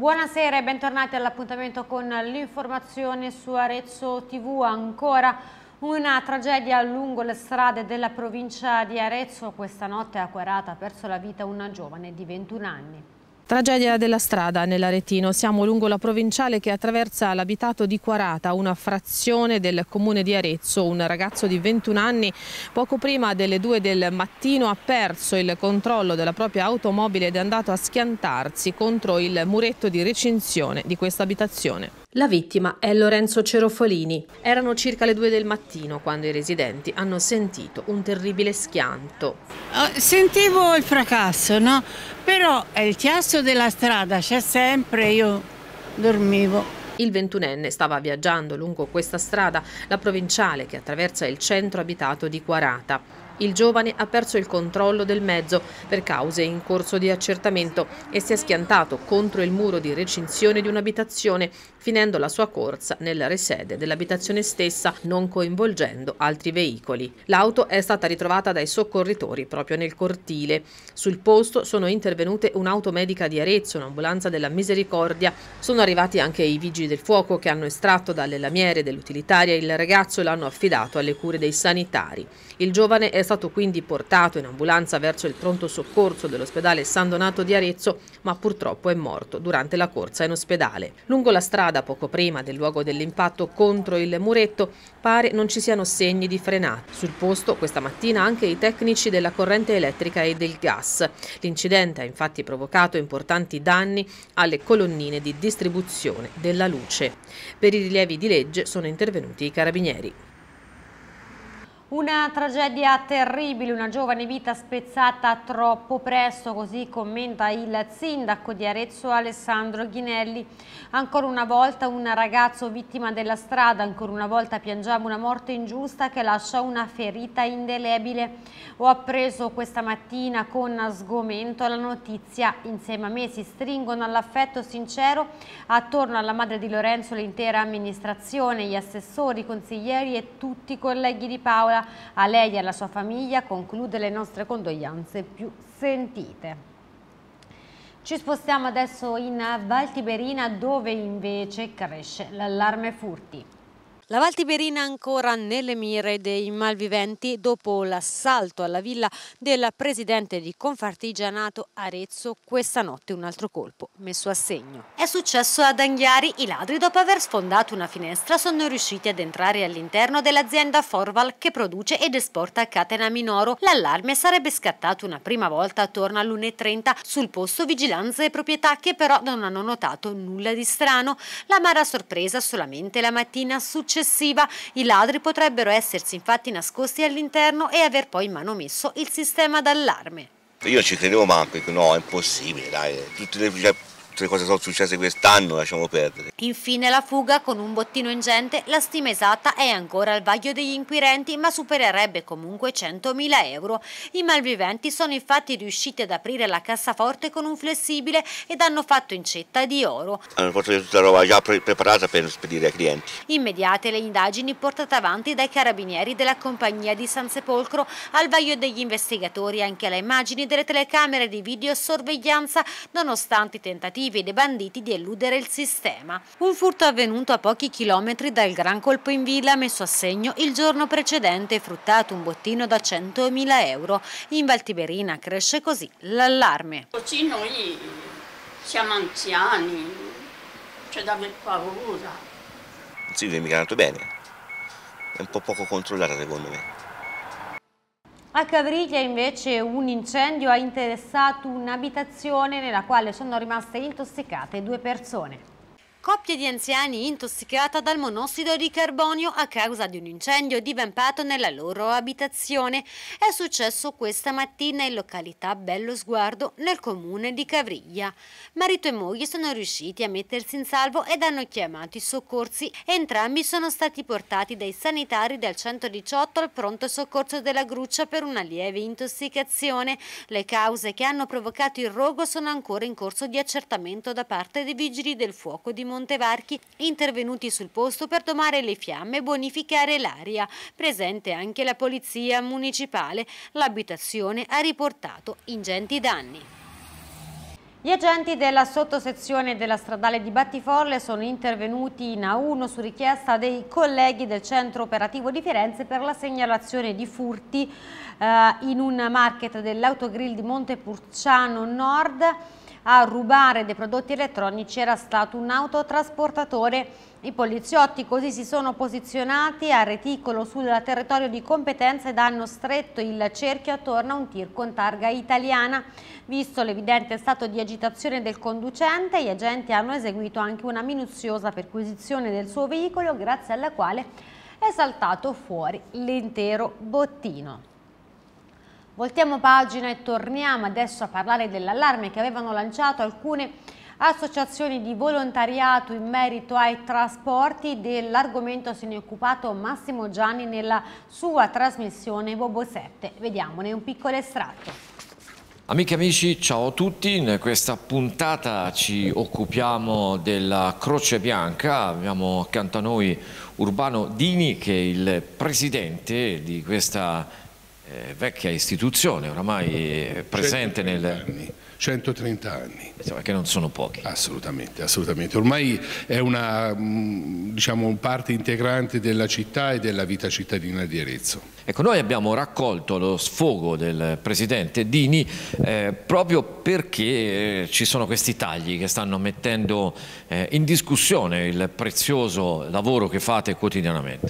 Buonasera e bentornati all'appuntamento con l'informazione su Arezzo TV. Ancora una tragedia lungo le strade della provincia di Arezzo. Questa notte a Quarata ha perso la vita una giovane di 21 anni. Tragedia della strada nell'Aretino. Siamo lungo la provinciale che attraversa l'abitato di Quarata, una frazione del comune di Arezzo. Un ragazzo di 21 anni, poco prima delle 2 del mattino, ha perso il controllo della propria automobile ed è andato a schiantarsi contro il muretto di recinzione di questa abitazione. La vittima è Lorenzo Cerofolini. Erano circa le due del mattino quando i residenti hanno sentito un terribile schianto. Ah, sentivo il fracasso, no? Però il chiasso della strada c'è sempre, io dormivo. Il ventunenne stava viaggiando lungo questa strada, la provinciale che attraversa il centro abitato di Quarata il giovane ha perso il controllo del mezzo per cause in corso di accertamento e si è schiantato contro il muro di recinzione di un'abitazione, finendo la sua corsa nella resede dell'abitazione stessa, non coinvolgendo altri veicoli. L'auto è stata ritrovata dai soccorritori proprio nel cortile. Sul posto sono intervenute un'auto medica di Arezzo, un'ambulanza della Misericordia. Sono arrivati anche i vigili del fuoco che hanno estratto dalle lamiere dell'utilitaria il ragazzo e l'hanno affidato alle cure dei sanitari. Il giovane è stato quindi portato in ambulanza verso il pronto soccorso dell'ospedale San Donato di Arezzo, ma purtroppo è morto durante la corsa in ospedale. Lungo la strada, poco prima del luogo dell'impatto contro il muretto, pare non ci siano segni di frenata. Sul posto questa mattina anche i tecnici della corrente elettrica e del gas. L'incidente ha infatti provocato importanti danni alle colonnine di distribuzione della luce. Per i rilievi di legge sono intervenuti i carabinieri. Una tragedia terribile, una giovane vita spezzata troppo presto, così commenta il sindaco di Arezzo Alessandro Ghinelli. Ancora una volta un ragazzo vittima della strada, ancora una volta piangiamo una morte ingiusta che lascia una ferita indelebile. Ho appreso questa mattina con sgomento la notizia. Insieme a me si stringono all'affetto sincero attorno alla madre di Lorenzo l'intera amministrazione, gli assessori, i consiglieri e tutti i colleghi di Paola a lei e alla sua famiglia conclude le nostre condoglianze più sentite. Ci spostiamo adesso in Valtiberina dove invece cresce l'allarme furti. La Valtiberina ancora nelle mire dei malviventi dopo l'assalto alla villa del presidente di Confartigianato Arezzo questa notte un altro colpo messo a segno. È successo ad Anghiari, i ladri dopo aver sfondato una finestra sono riusciti ad entrare all'interno dell'azienda Forval che produce ed esporta catena minoro. L'allarme sarebbe scattato una prima volta attorno all'1.30 sul posto vigilanza e proprietà che però non hanno notato nulla di strano. La mara sorpresa solamente la mattina successiva successiva. I ladri potrebbero essersi infatti nascosti all'interno e aver poi in mano messo il sistema d'allarme. Io ci credevo ma no, è impossibile, dai, tutte le, cioè, altre cose sono successe quest'anno, lasciamo perdere. Infine la fuga con un bottino ingente, la stima esatta è ancora al vaglio degli inquirenti ma supererebbe comunque 100.000 euro. I malviventi sono infatti riusciti ad aprire la cassaforte con un flessibile ed hanno fatto incetta di oro. Hanno portato tutta la roba già pre preparata per spedire ai clienti. Immediate le indagini portate avanti dai carabinieri della compagnia di San Sepolcro al vaglio degli investigatori anche le immagini delle telecamere di videosorveglianza nonostante i tentativi tentativi dei banditi di eludere il sistema. Un furto avvenuto a pochi chilometri dal gran colpo in villa messo a segno il giorno precedente e fruttato un bottino da 100.000 euro. In Valtiberina cresce così l'allarme. Così noi siamo anziani, c'è da aver paura. Sì, mi canto bene, è un po' poco controllata secondo me. A Cavriglia invece un incendio ha interessato un'abitazione nella quale sono rimaste intossicate due persone. Coppia di anziani intossicata dal monossido di carbonio a causa di un incendio divampato nella loro abitazione. È successo questa mattina in località Bello Sguardo, nel comune di Cavriglia. Marito e moglie sono riusciti a mettersi in salvo ed hanno chiamato i soccorsi. Entrambi sono stati portati dai sanitari del 118 al pronto soccorso della Gruccia per una lieve intossicazione. Le cause che hanno provocato il rogo sono ancora in corso di accertamento da parte dei vigili del fuoco di Monte. Montevarchi, intervenuti sul posto per domare le fiamme e bonificare l'aria. Presente anche la polizia municipale. L'abitazione ha riportato ingenti danni. Gli agenti della sottosezione della stradale di Battiforle sono intervenuti in A1 su richiesta dei colleghi del centro operativo di Firenze per la segnalazione di furti eh, in un market dell'autogrill di Montepurciano Nord a rubare dei prodotti elettronici era stato un autotrasportatore. I poliziotti così si sono posizionati a reticolo sul territorio di competenza ed hanno stretto il cerchio attorno a un tir con targa italiana. Visto l'evidente stato di agitazione del conducente, gli agenti hanno eseguito anche una minuziosa perquisizione del suo veicolo grazie alla quale è saltato fuori l'intero bottino. Voltiamo pagina e torniamo adesso a parlare dell'allarme che avevano lanciato alcune associazioni di volontariato in merito ai trasporti dell'argomento se ne è occupato Massimo Gianni nella sua trasmissione Bobo 7. Vediamone un piccolo estratto. Amiche e amici, ciao a tutti. In questa puntata ci occupiamo della Croce Bianca. Abbiamo accanto a noi Urbano Dini che è il presidente di questa vecchia istituzione oramai presente nel... 130 anni. Insomma, che non sono pochi. Assolutamente, assolutamente. Ormai è una mm, diciamo, parte integrante della città e della vita cittadina di Arezzo. Ecco, noi abbiamo raccolto lo sfogo del Presidente Dini eh, proprio perché eh, ci sono questi tagli che stanno mettendo eh, in discussione il prezioso lavoro che fate quotidianamente.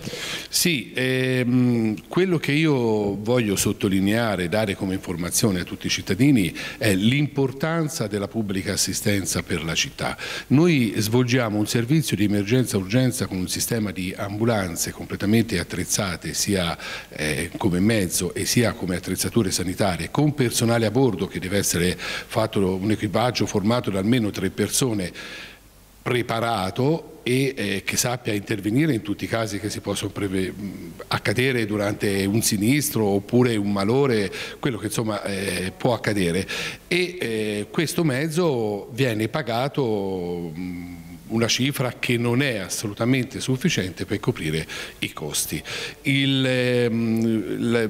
Sì, ehm, quello che io voglio sottolineare, dare come informazione a tutti i cittadini è l'importanza l'importanza della pubblica assistenza per la città. Noi svolgiamo un servizio di emergenza-urgenza con un sistema di ambulanze completamente attrezzate sia eh, come mezzo e sia come attrezzature sanitarie con personale a bordo che deve essere fatto un equipaggio formato da almeno tre persone preparato e eh, che sappia intervenire in tutti i casi che si possono accadere durante un sinistro oppure un malore, quello che insomma eh, può accadere e eh, questo mezzo viene pagato mh, una cifra che non è assolutamente sufficiente per coprire i costi. Il, ehm, la,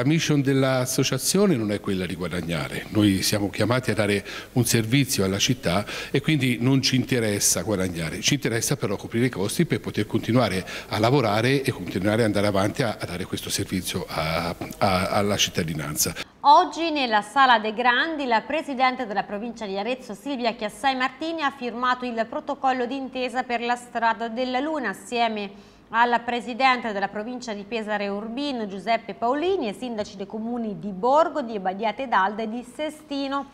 la mission dell'associazione non è quella di guadagnare, noi siamo chiamati a dare un servizio alla città e quindi non ci interessa guadagnare, ci interessa però coprire i costi per poter continuare a lavorare e continuare ad andare avanti a, a dare questo servizio a, a, alla cittadinanza. Oggi nella Sala dei Grandi la Presidente della provincia di Arezzo Silvia Chiassai Martini ha firmato il protocollo d'intesa per la strada della Luna assieme alla Presidente della provincia di Pesare Urbino Giuseppe Paolini e sindaci dei comuni di Borgo, di Badiate d'Alda e di Sestino.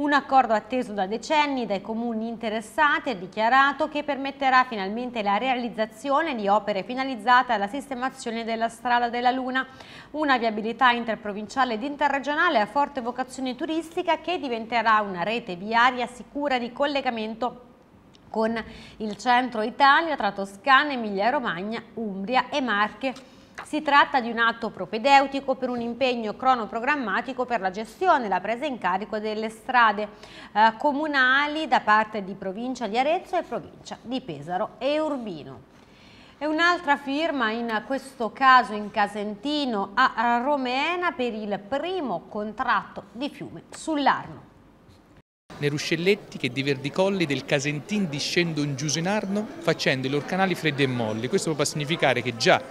Un accordo atteso da decenni dai comuni interessati e dichiarato che permetterà finalmente la realizzazione di opere finalizzate alla sistemazione della strada della Luna, una viabilità interprovinciale ed interregionale a forte vocazione turistica che diventerà una rete viaria sicura di collegamento con il centro Italia tra Toscana, Emilia-Romagna, Umbria e Marche. Si tratta di un atto propedeutico per un impegno cronoprogrammatico per la gestione e la presa in carico delle strade eh, comunali da parte di provincia di Arezzo e provincia di Pesaro e Urbino. E un'altra firma, in questo caso in Casentino, a Romena per il primo contratto di fiume sull'Arno. Nei ruscelletti che di verdicolli del Casentin discendono giù in Arno facendo i loro canali freddi e molli. Questo può significare che già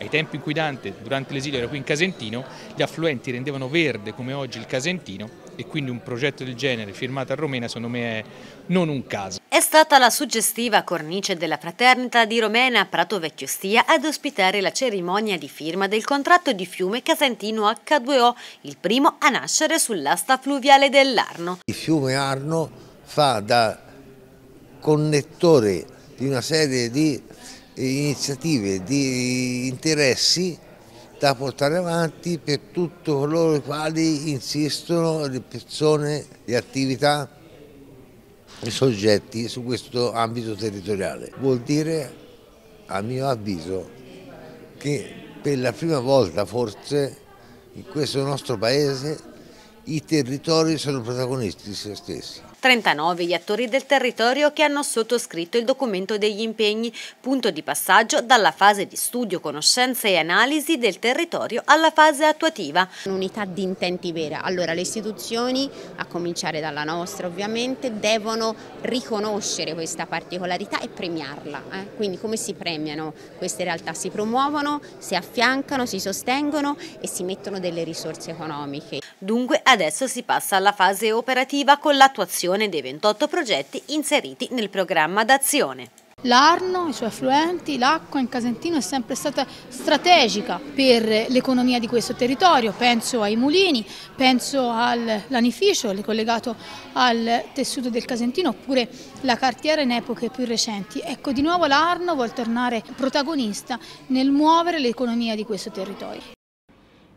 ai tempi in cui Dante, durante l'esilio, era qui in Casentino, gli affluenti rendevano verde come oggi il Casentino e quindi un progetto del genere firmato a Romena secondo me è non un caso. È stata la suggestiva cornice della fraternita di Romena a Prato Vecchio Stia ad ospitare la cerimonia di firma del contratto di fiume Casentino H2O, il primo a nascere sull'asta fluviale dell'Arno. Il fiume Arno fa da connettore di una serie di iniziative, di interessi da portare avanti per tutti coloro i quali insistono le persone, le attività, i soggetti su questo ambito territoriale. Vuol dire, a mio avviso, che per la prima volta forse in questo nostro paese i territori sono protagonisti di se stessi. 39 gli attori del territorio che hanno sottoscritto il documento degli impegni, punto di passaggio dalla fase di studio, conoscenza e analisi del territorio alla fase attuativa. Un'unità di intenti vera. Allora le istituzioni, a cominciare dalla nostra ovviamente, devono riconoscere questa particolarità e premiarla. Eh? Quindi come si premiano queste realtà? Si promuovono, si affiancano, si sostengono e si mettono delle risorse economiche. Dunque adesso si passa alla fase operativa con l'attuazione valutazione dei 28 progetti inseriti nel programma d'azione. L'Arno, i suoi affluenti, l'acqua in Casentino è sempre stata strategica per l'economia di questo territorio, penso ai mulini, penso all'anificio collegato al tessuto del Casentino oppure la cartiera in epoche più recenti. Ecco di nuovo l'Arno vuol tornare protagonista nel muovere l'economia di questo territorio.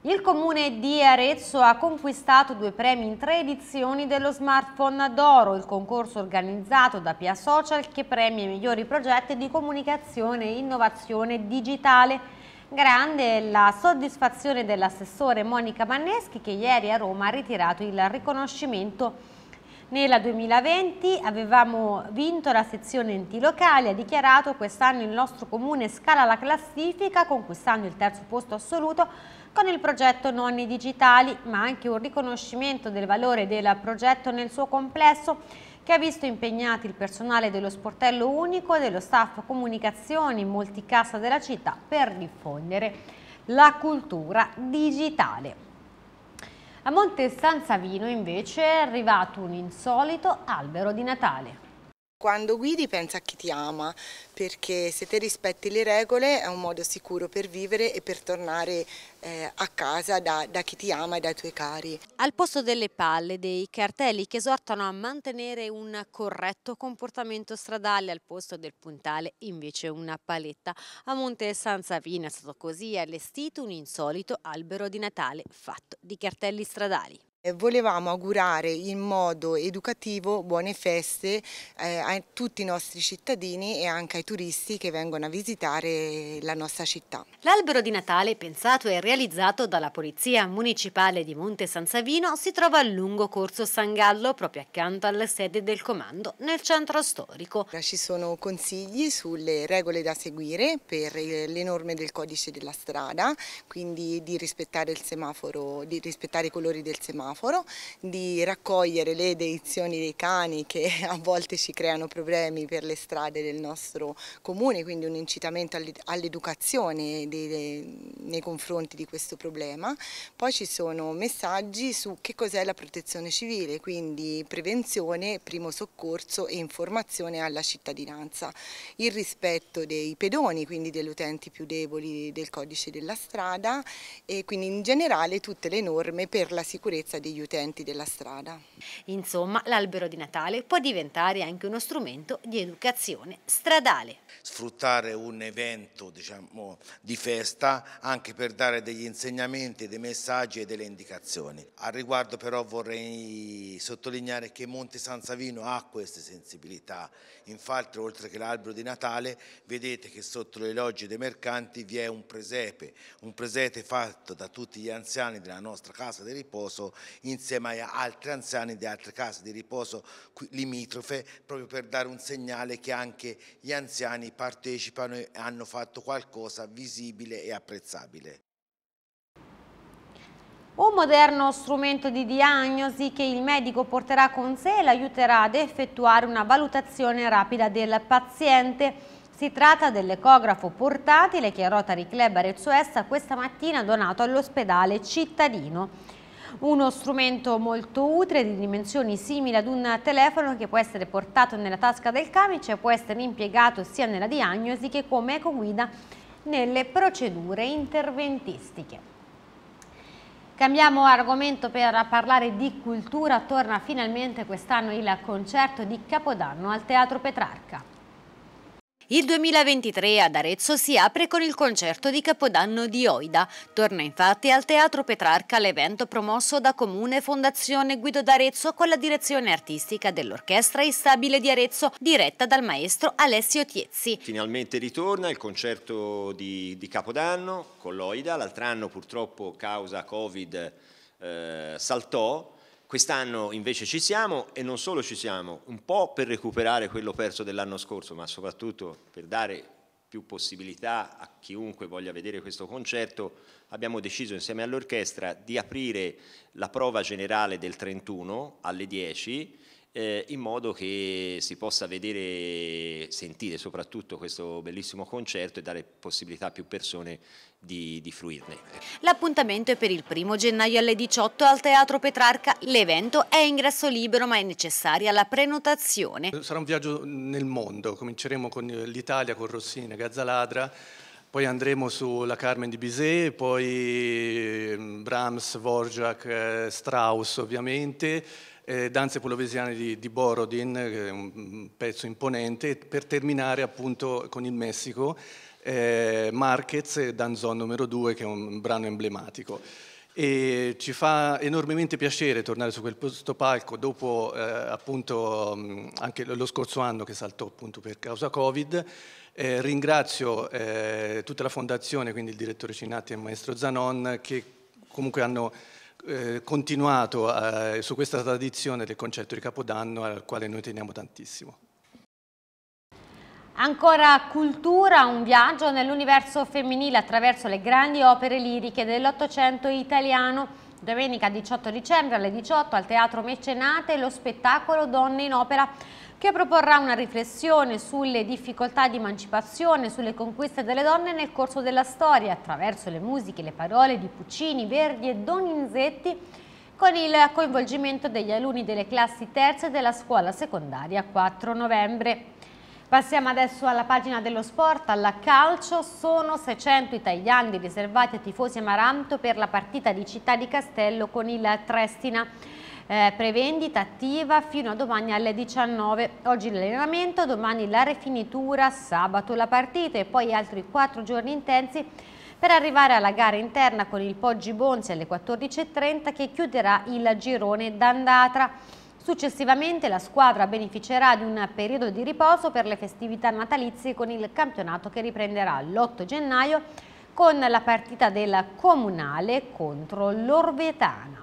Il comune di Arezzo ha conquistato due premi in tre edizioni dello Smartphone d'Oro, il concorso organizzato da Pia Social che premia i migliori progetti di comunicazione e innovazione digitale. Grande la soddisfazione dell'assessore Monica Manneschi che ieri a Roma ha ritirato il riconoscimento nella 2020 avevamo vinto la sezione enti locali, ha dichiarato quest'anno il nostro comune scala la classifica conquistando il terzo posto assoluto con il progetto Nonni Digitali, ma anche un riconoscimento del valore del progetto nel suo complesso che ha visto impegnati il personale dello sportello unico e dello staff comunicazione in molti cassa della città per diffondere la cultura digitale. A Monte San Savino invece è arrivato un insolito albero di Natale. Quando guidi pensa a chi ti ama, perché se te rispetti le regole è un modo sicuro per vivere e per tornare eh, a casa da, da chi ti ama e dai tuoi cari. Al posto delle palle, dei cartelli che esortano a mantenere un corretto comportamento stradale, al posto del puntale invece una paletta. A Monte San Savino è stato così allestito un insolito albero di Natale fatto di cartelli stradali. Eh, volevamo augurare in modo educativo buone feste eh, a tutti i nostri cittadini e anche ai turisti che vengono a visitare la nostra città. L'albero di Natale, pensato e realizzato dalla Polizia Municipale di Monte San Savino, si trova al lungo corso San Gallo, proprio accanto alla sede del comando, nel centro storico. Ci sono consigli sulle regole da seguire per le norme del codice della strada, quindi di rispettare il semaforo, di rispettare i colori del semaforo semaforo, di raccogliere le deizioni dei cani che a volte ci creano problemi per le strade del nostro comune, quindi un incitamento all'educazione nei confronti di questo problema. Poi ci sono messaggi su che cos'è la protezione civile, quindi prevenzione, primo soccorso e informazione alla cittadinanza. Il rispetto dei pedoni, quindi degli utenti più deboli del codice della strada e quindi in generale tutte le norme per la sicurezza degli utenti della strada. Insomma, l'albero di Natale può diventare anche uno strumento di educazione stradale. Sfruttare un evento diciamo, di festa anche per dare degli insegnamenti, dei messaggi e delle indicazioni. Al riguardo però vorrei sottolineare che Monte San Savino ha queste sensibilità. Infatti, oltre che l'albero di Natale, vedete che sotto le logge dei mercanti vi è un presepe, un presepe fatto da tutti gli anziani della nostra casa di riposo insieme a altri anziani di altre case di riposo limitrofe proprio per dare un segnale che anche gli anziani partecipano e hanno fatto qualcosa visibile e apprezzabile. Un moderno strumento di diagnosi che il medico porterà con sé e l'aiuterà ad effettuare una valutazione rapida del paziente. Si tratta dell'ecografo portatile che a Rotary Club Arezzo questa mattina ha donato all'ospedale cittadino uno strumento molto utile di dimensioni simili ad un telefono che può essere portato nella tasca del camice e può essere impiegato sia nella diagnosi che come ecoguida nelle procedure interventistiche. Cambiamo argomento per parlare di cultura, torna finalmente quest'anno il concerto di Capodanno al Teatro Petrarca. Il 2023 ad Arezzo si apre con il concerto di Capodanno di Oida. Torna infatti al Teatro Petrarca l'evento promosso da Comune Fondazione Guido d'Arezzo con la direzione artistica dell'Orchestra Istabile di Arezzo diretta dal maestro Alessio Tiezzi. Finalmente ritorna il concerto di, di Capodanno con l'Oida. L'altro anno purtroppo causa Covid eh, saltò Quest'anno invece ci siamo e non solo ci siamo, un po' per recuperare quello perso dell'anno scorso, ma soprattutto per dare più possibilità a chiunque voglia vedere questo concerto, abbiamo deciso insieme all'orchestra di aprire la prova generale del 31 alle 10 eh, in modo che si possa vedere, sentire soprattutto questo bellissimo concerto e dare possibilità a più persone di, di fruirne. L'appuntamento è per il primo gennaio alle 18 al Teatro Petrarca. L'evento è ingresso libero ma è necessaria la prenotazione. Sarà un viaggio nel mondo, cominceremo con l'Italia, con Rossini, Gazzaladra, poi andremo sulla Carmen di Bizet, poi ehm, Brahms, Vorjak, eh, Strauss ovviamente, eh, Danze pulovesiane di, di Borodin, è un pezzo imponente, per terminare appunto con il Messico, eh, Marquez, Danzon numero 2, che è un brano emblematico. E ci fa enormemente piacere tornare su questo palco dopo eh, appunto mm, anche lo scorso anno che saltò appunto per causa Covid. Eh, ringrazio eh, tutta la fondazione, quindi il direttore Cinatti e il maestro Zanon che comunque hanno eh, continuato eh, su questa tradizione del concetto di Capodanno al quale noi teniamo tantissimo. Ancora cultura, un viaggio nell'universo femminile attraverso le grandi opere liriche dell'Ottocento italiano. Domenica 18 dicembre alle 18 al Teatro Mecenate lo spettacolo Donne in Opera che proporrà una riflessione sulle difficoltà di emancipazione, sulle conquiste delle donne nel corso della storia, attraverso le musiche, le parole di Puccini, Verdi e Donizetti, con il coinvolgimento degli alunni delle classi terze della scuola secondaria 4 novembre. Passiamo adesso alla pagina dello sport, alla calcio. Sono 600 italiani riservati ai tifosi Amaranto per la partita di Città di Castello con il Trestina eh, prevendita attiva fino a domani alle 19. Oggi l'allenamento, domani la rifinitura, sabato la partita e poi altri 4 giorni intensi per arrivare alla gara interna con il Poggi Bonzi alle 14.30 che chiuderà il girone d'andatra. Successivamente la squadra beneficerà di un periodo di riposo per le festività natalizie con il campionato che riprenderà l'8 gennaio con la partita della Comunale contro l'Orvetana.